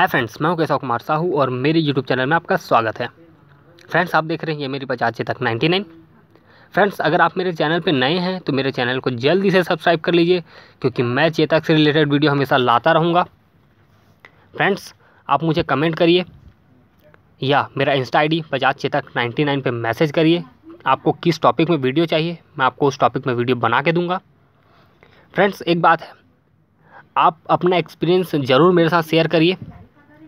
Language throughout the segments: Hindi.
हाय फ्रेंड्स मैं हूं केशव कुमार साहू और मेरे यूट्यूब चैनल में आपका स्वागत है फ्रेंड्स आप देख रहे हैं ये मेरी पचासी तक 99 फ्रेंड्स अगर आप मेरे चैनल पर नए हैं तो मेरे चैनल को जल्दी से सब्सक्राइब कर लीजिए क्योंकि मैं चेतक से रिलेटेड वीडियो हमेशा लाता रहूँगा फ्रेंड्स आप मुझे कमेंट करिए या मेरा insta I D Bajaj Chetak ninety nine पर मैसेज करिए आपको किस टॉपिक में वीडियो चाहिए मैं आपको उस टॉपिक में वीडियो बना के दूंगा फ्रेंड्स एक बात है आप अपना एक्सपीरियंस ज़रूर मेरे साथ शेयर करिए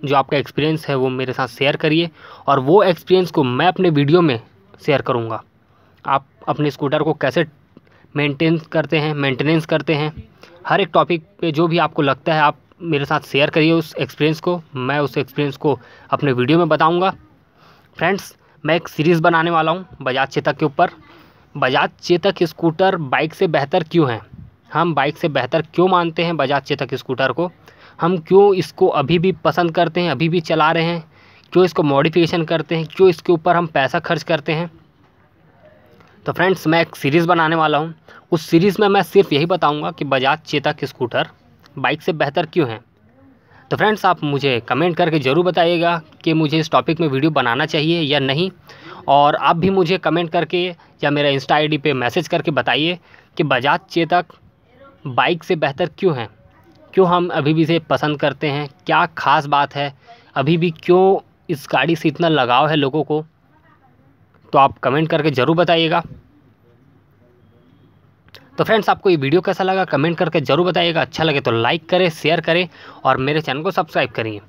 जो आपका एक्सपीरियंस है वो मेरे साथ शेयर करिए और वो एक्सपीरियंस को मैं अपने वीडियो में शेयर करूँगा आप अपने स्कूटर को कैसे मेंटेन करते हैं मेंटेनेंस करते हैं हर एक टॉपिक पे जो भी आपको लगता है आप मेरे साथ शेयर करिए उस एक्सपीरियंस को मैं उस एक्सपीरियंस को अपने वीडियो में बताऊंगा फ्रेंड्स मैं एक सीरीज़ बनाने वाला हूं बजाज चेतक के ऊपर बजाज चेतक स्कूटर बाइक से बेहतर क्यों है हम बाइक से बेहतर क्यों मानते हैं बजाज चेतक स्कूटर को हम क्यों इसको अभी भी पसंद करते हैं अभी भी चला रहे हैं क्यों इसको मॉडिफिकेशन करते हैं क्यों इसके ऊपर हम पैसा खर्च करते हैं तो फ्रेंड्स मैं एक सीरीज़ बनाने वाला हूँ उस सीरीज़ में मैं सिर्फ यही बताऊँगा कि बजाज चेतक स्कूटर बाइक से बेहतर क्यों है तो फ्रेंड्स आप मुझे कमेंट करके ज़रूर बताइएगा कि मुझे इस टॉपिक में वीडियो बनाना चाहिए या नहीं और आप भी मुझे कमेंट करके या मेरा इंस्टा आईडी पे मैसेज करके बताइए कि बजाज चेतक बाइक से बेहतर क्यों है क्यों हम अभी भी इसे पसंद करते हैं क्या ख़ास बात है अभी भी क्यों इस गाड़ी से इतना लगाव है लोगों को तो आप कमेंट करके ज़रूर बताइएगा तो फ्रेंड्स आपको ये वीडियो कैसा लगा कमेंट करके ज़रूर बताइएगा अच्छा लगे तो लाइक करें शेयर करें और मेरे चैनल को सब्सक्राइब करिए